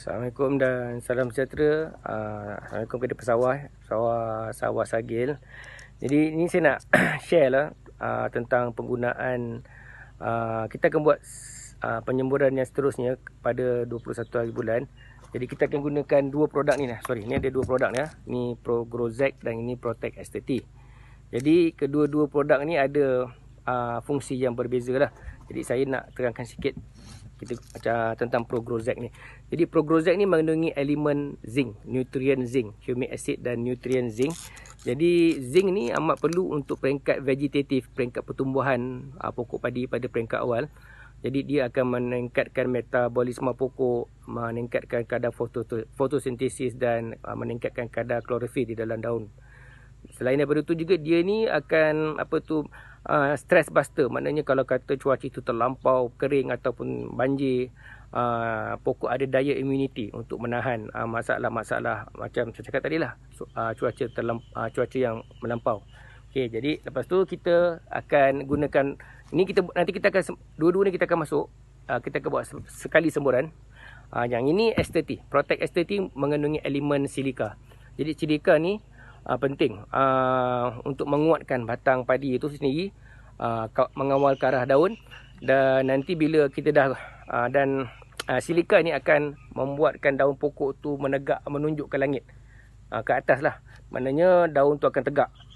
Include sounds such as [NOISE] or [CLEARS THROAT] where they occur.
Assalamualaikum dan salam sejahtera. Uh, Assalamualaikum kepada pesawah, pesawah Sawah Sagil. Jadi ini saya nak [CLEARS THROAT] share lah uh, tentang penggunaan uh, kita akan buat uh, penyemburan yang seterusnya pada 21 hari bulan. Jadi kita akan gunakan dua produk ni lah. Sorry, ni ada dua produk ni lah. Ni Pro Grozek dan ini Protect STT. Jadi kedua-dua produk ni ada uh, fungsi yang berbeza lah. Jadi saya nak terangkan sikit kita baca tentang progrozek ni. Jadi progrozek ni mengandungi elemen zinc, nutrient zinc, humic acid dan nutrient zinc. Jadi zinc ni amat perlu untuk peringkat vegetatif, peringkat pertumbuhan aa, ah, pokok padi pada peringkat awal. Jadi dia akan meningkatkan metabolisme pokok, meningkatkan kadar fotosintesis dan aa, ah, meningkatkan kadar klorofil di dalam daun. Selain daripada itu juga dia ni akan apa tu uh, stress buster maknanya kalau kata cuaca itu terlampau kering ataupun banjir uh, pokok ada daya immunity untuk menahan uh, masalah-masalah macam saya cakap tadi lah so, uh, cuaca terlamp- uh, cuaca yang melampau okey jadi lepas tu kita akan gunakan ini kita nanti kita akan dua-dua ni kita akan masuk uh, kita akan buat sekali semburan uh, yang ini STT protect STT mengandungi elemen silika jadi silika ni uh, penting uh, untuk menguatkan batang padi itu sendiri uh, mengawal ke arah daun dan nanti bila kita dah uh, dan uh, silika ini akan membuatkan daun pokok tu menegak menunjuk ke langit uh, ke atas lah maknanya daun tu akan tegak